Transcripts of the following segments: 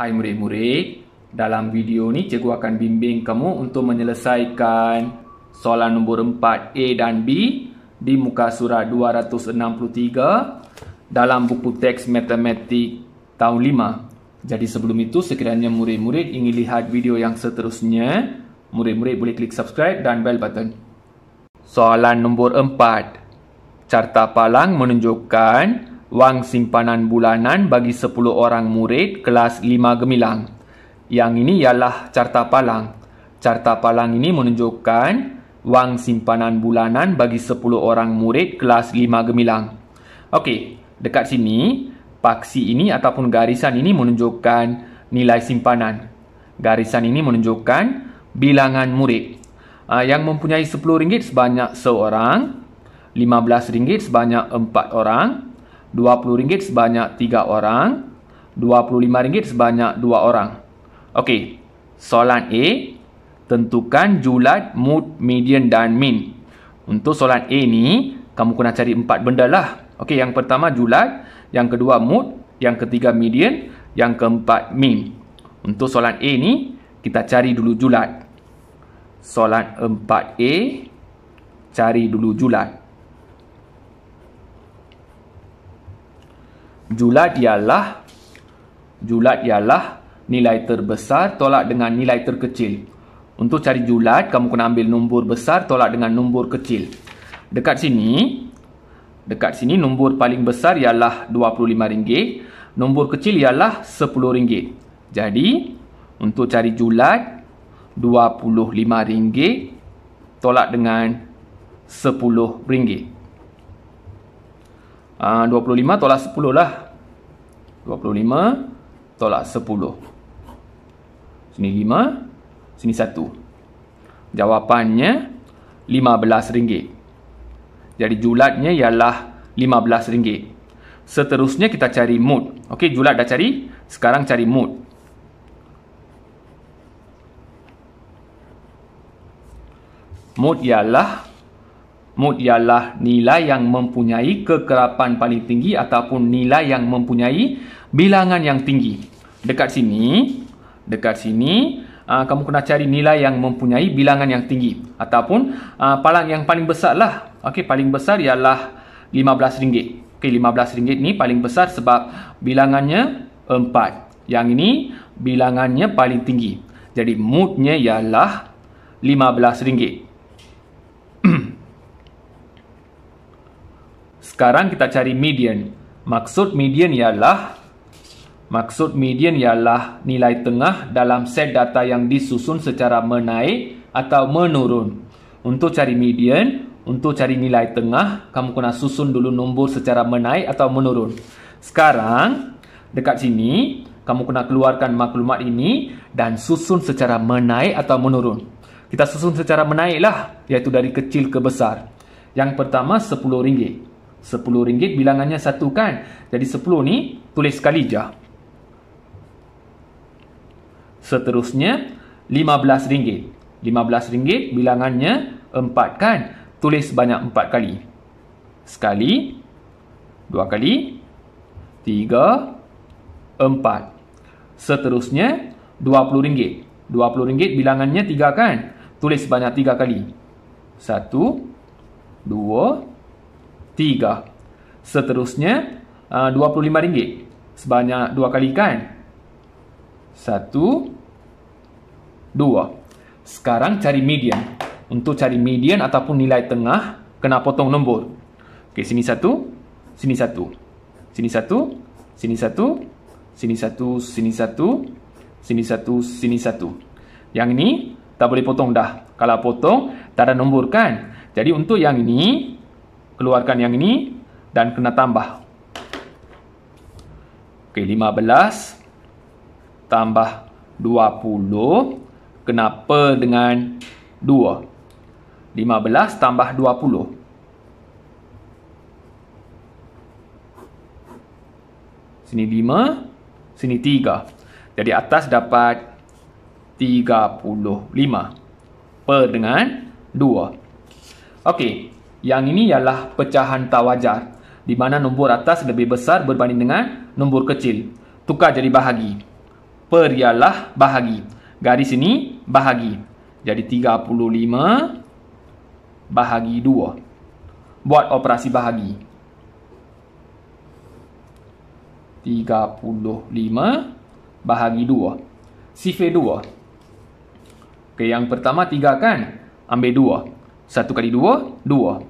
Hai murid-murid, dalam video ni cikgu akan bimbing kamu untuk menyelesaikan soalan nombor 4A dan B di muka surat 263 dalam buku teks matematik tahun 5. Jadi sebelum itu sekiranya murid-murid ingin lihat video yang seterusnya, murid-murid boleh klik subscribe dan bell button. Soalan nombor 4. Carta palang menunjukkan wang simpanan bulanan bagi 10 orang murid kelas 5 gemilang. Yang ini ialah carta palang. Carta palang ini menunjukkan wang simpanan bulanan bagi 10 orang murid kelas 5 gemilang. Okey, dekat sini, paksi ini ataupun garisan ini menunjukkan nilai simpanan. Garisan ini menunjukkan bilangan murid. Ah, yang mempunyai RM10 sebanyak seorang, RM15 sebanyak empat orang, 20 ringgit sebanyak 3 orang, 25 ringgit sebanyak 2 orang. Okey, soalan A, tentukan julat, mood, median dan mean. Untuk soalan A ni, kamu kena cari 4 benda lah. Okey, yang pertama julat, yang kedua mood, yang ketiga median, yang keempat mean. Untuk soalan A ni, kita cari dulu julat. Soalan 4A, cari dulu julat. julat ialah julat ialah nilai terbesar tolak dengan nilai terkecil. Untuk cari julat, kamu kena ambil nombor besar tolak dengan nombor kecil. Dekat sini, dekat sini nombor paling besar ialah RM25. Nombor kecil ialah RM10. Jadi, untuk cari julat, RM25 tolak dengan RM10. 25 ah, tolak 10 lah 25 tolak 10 Sini 5 Sini 1 Jawapannya 15 ringgit. Jadi julatnya ialah 15 ringgit. Seterusnya kita cari mood Ok julat dah cari Sekarang cari mood Mood ialah Mood ialah nilai yang mempunyai kekerapan paling tinggi ataupun nilai yang mempunyai bilangan yang tinggi. Dekat sini, dekat sini, aa, ah, kamu kena cari nilai yang mempunyai bilangan yang tinggi. Ataupun aa, ah, palang yang paling besar lah. Okey, paling besar ialah RM15. Okey, RM15 ni paling besar sebab bilangannya 4. Yang ini bilangannya paling tinggi. Jadi moodnya ialah RM15. Sekarang kita cari median. Maksud median ialah maksud median ialah nilai tengah dalam set data yang disusun secara menaik atau menurun. Untuk cari median, untuk cari nilai tengah, kamu kena susun dulu nombor secara menaik atau menurun. Sekarang dekat sini, kamu kena keluarkan maklumat ini dan susun secara menaik atau menurun. Kita susun secara menaiklah, iaitu dari kecil ke besar. Yang pertama RM10. Sepuluh ringgit bilangannya satu kan Jadi sepuluh ni tulis sekali je Seterusnya lima belas ringgit, lima belas ringgit bilangannya empat kan Tulis banyak empat kali Sekali Dua kali Tiga Empat Seterusnya dua puluh ringgit, dua puluh ringgit bilangannya tiga kan Tulis banyak tiga kali Satu Dua Tiga Tiga, Seterusnya uh, RM25 sebanyak dua kali kan? Satu, dua. Sekarang cari median. Untuk cari median ataupun nilai tengah kena potong nombor. Okay, sini satu, sini satu, Sini satu, sini satu, sini satu, sini satu, sini satu, sini satu. Yang ini tak boleh potong dah. Kalau potong tak ada nombor kan? Jadi untuk yang ini keluarkan yang ini dan kena tambah. Okey, 15 tambah 20 kenapa dengan 2? 15 tambah 20. Sini 5, sini 3. Jadi atas dapat 35 per dengan 2. Okey, yang ini ialah pecahan tak wajar di mana nombor atas lebih besar berbanding dengan nombor kecil. Tukar jadi bahagi. Per ialah bahagi. Garis ini bahagi. Jadi 35 bahagi 2. Buat operasi bahagi. 35 bahagi 2. Sifir 2. Okay, yang pertama 3 kan? Ambil 2. 1 kali 2, 2.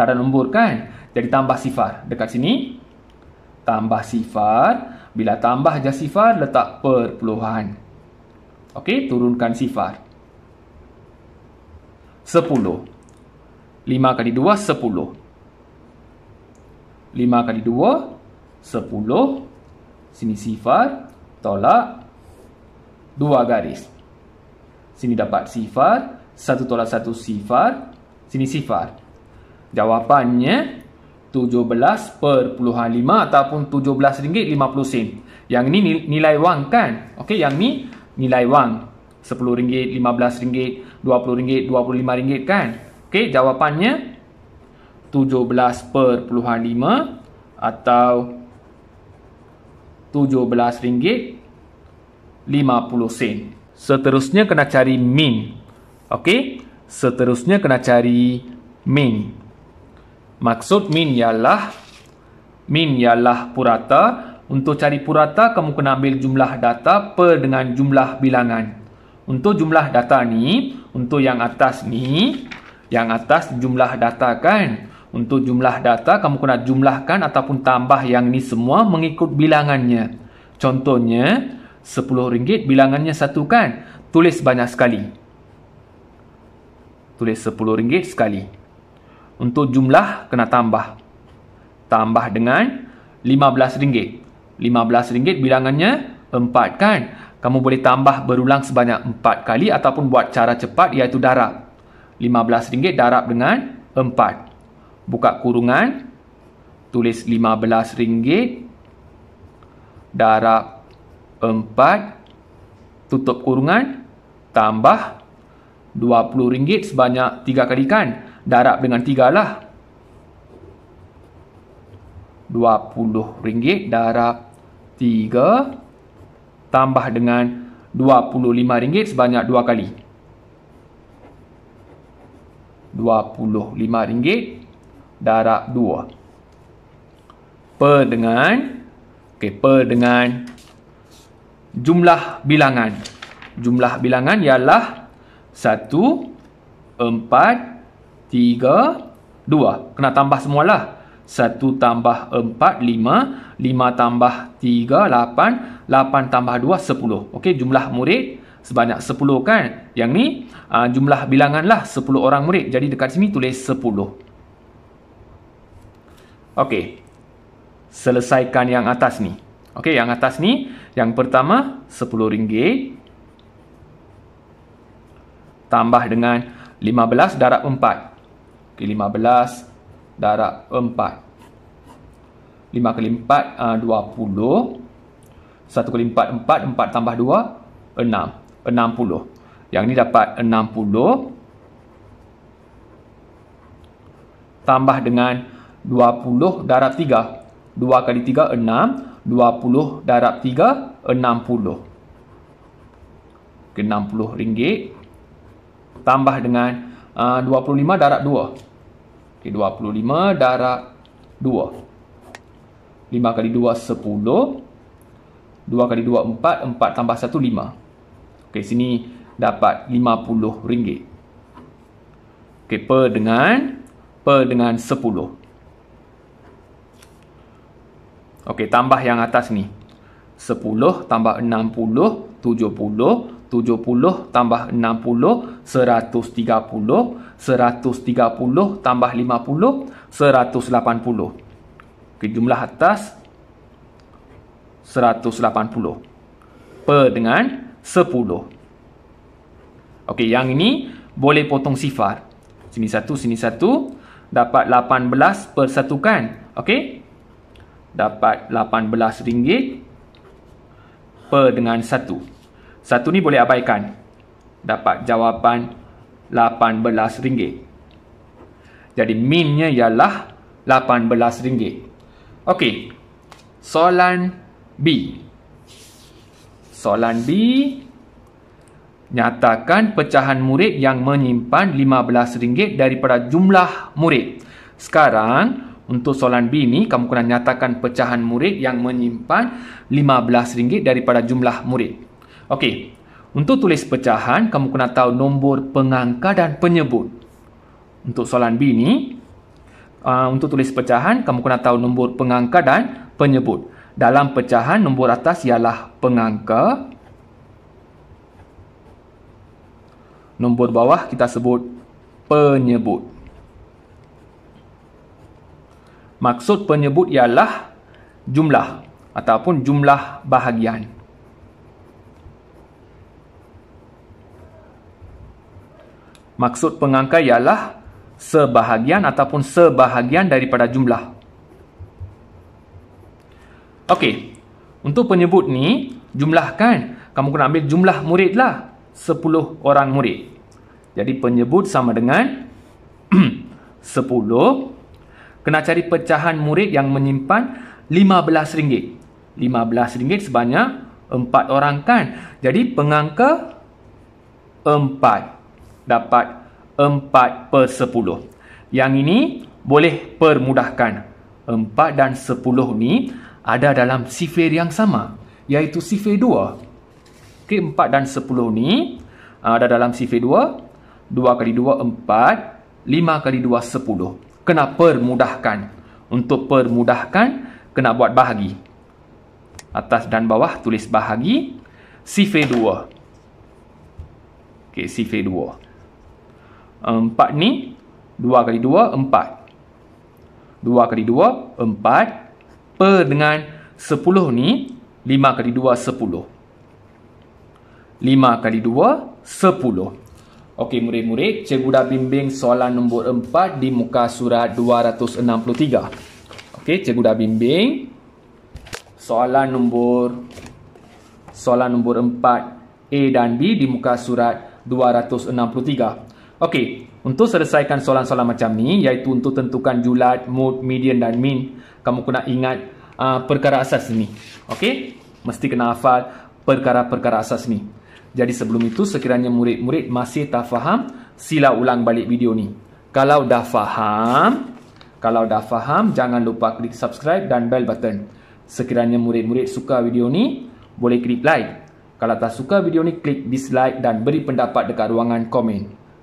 Tara nombor kan? Jadi tambah sifar. Dekat sini. Tambah sifar. Bila tambah je sifar, letak perpuluhan. Okey, turunkan sifar. Sepuluh. Lima kali dua sepuluh. Lima kali dua sepuluh. Sini sifar, tolak. dua garis. Sini dapat sifar. Satu tolak satu sifar. Sini sifar. Jawapannya per 17.5 ataupun ringgit rm sen. Yang ni nilai wang kan? Okey, yang ni nilai wang. RM10, RM15, RM20, RM25 kan? Okey, jawapannya per 17.5 atau ringgit rm sen. Seterusnya kena cari min. Okey, seterusnya kena cari Min. Maksud min ialah min ialah purata. Untuk cari purata, kamu kena ambil jumlah data per dengan jumlah bilangan. Untuk jumlah data ni, untuk yang atas ni, yang atas jumlah data kan. Untuk jumlah data, kamu kena jumlahkan ataupun tambah yang ni semua mengikut bilangannya. Contohnya, RM10 bilangannya satu kan. Tulis banyak sekali. Tulis RM10 sekali. Untuk jumlah kena tambah. Tambah dengan lima belas ringgit. Lima belas ringgit bilangannya empat kan? Kamu boleh tambah berulang sebanyak empat kali ataupun buat cara cepat iaitu darab. Lima belas ringgit darab dengan empat. Buka kurungan. Tulis lima belas ringgit, darab empat, Tutup kurungan. Tambah dua puluh ringgit sebanyak tiga kali kan? darab dengan 3 lah. RM20 darab 3 tambah dengan RM25 sebanyak 2 kali. RM25 darab 2. Per dengan okay, per dengan jumlah bilangan. Jumlah bilangan ialah 1 4 8 9 3, 2. Kena tambah semualah. 1 tambah 4, 5. 5 tambah 3, 8. 8 tambah 2, 10. Okey, jumlah murid sebanyak 10 kan? Yang ni uh, jumlah bilanganlah 10 orang murid. Jadi dekat sini tulis 10. Okey. Selesaikan yang atas ni. Okey, yang atas ni. Yang pertama, RM10. Tambah dengan 15 darab 4 ke-15 darab 4 5 kali 4 20 1 kali 4 4 4 tambah 2 6 60 yang ni dapat 60 tambah dengan 20 darab 3 2 kali 3 6 20 darab 3 60 60 ringgit tambah dengan ah, uh, 25 darab 2 Okey, 25 darab 2. 5 kali 2, 10. 2 kali 2, 4. 4 tambah 1, 5. Okey, sini dapat 50 ringgit. Okey, per dengan, per dengan 10. Okey, tambah yang atas ni. 10 tambah 60, 70. 70 tambah 60, 130. 130 tambah 50 180 okay, Jumlah atas 180 Per dengan 10 Okey, yang ini boleh potong sifar Sini satu, sini satu Dapat 18 per satukan Okey Dapat rm ringgit per dengan satu Satu ni boleh abaikan Dapat jawapan 18 RM18. Jadi minnya ialah RM18. Okey. Soalan B. Soalan B nyatakan pecahan murid yang menyimpan RM15 daripada jumlah murid. Sekarang untuk soalan B ni kamu kena nyatakan pecahan murid yang menyimpan RM15 daripada jumlah murid. Okey. Untuk tulis pecahan, kamu kena tahu nombor pengangkat dan penyebut. Untuk soalan B ni, uh, untuk tulis pecahan, kamu kena tahu nombor pengangkat dan penyebut. Dalam pecahan, nombor atas ialah pengangka. Nombor bawah kita sebut penyebut. Maksud penyebut ialah jumlah ataupun jumlah bahagian. Maksud pengangka ialah sebahagian ataupun sebahagian daripada jumlah. Okey, untuk penyebut ni, jumlah kan? Kamu kena ambil jumlah murid lah. 10 orang murid. Jadi penyebut sama dengan 10. Kena cari pecahan murid yang menyimpan RM15. RM15 sebanyak 4 orang kan? Jadi pengangka 4 dapat 4 per 10. Yang ini boleh permudahkan. 4 dan 10 ni ada dalam sifir yang sama. Iaitu sifir 2. Okay, 4 dan 10 ni ada dalam sifir 2. 2 kali 2, 4. 5 kali 2, 10. Kena permudahkan. Untuk permudahkan, kena buat bahagi. Atas dan bawah tulis bahagi. Sifir 2. Okay, sifir 2. 4 ni 2 kali 2, 4 2 kali 2, 4 Per dengan 10 ni 5 kali 2, 10 5 kali 2, 10 Ok murid-murid, cikgu dah bimbing soalan nombor 4 di muka surat 263 Ok cikgu dah bimbing Soalan nombor Soalan nombor 4 A dan B di muka surat 263 Okey, untuk selesaikan soalan-soalan macam ni iaitu untuk tentukan julat, mode, median dan mean, kamu kena ingat uh, perkara asas ni. Okey? Mesti kena hafal perkara-perkara asas ni. Jadi sebelum itu sekiranya murid-murid masih tak faham, sila ulang balik video ni. Kalau dah faham, kalau dah faham jangan lupa klik subscribe dan bell button. Sekiranya murid-murid suka video ni, boleh klik like. Kalau tak suka video ni, klik dislike dan beri pendapat dekat ruangan komen.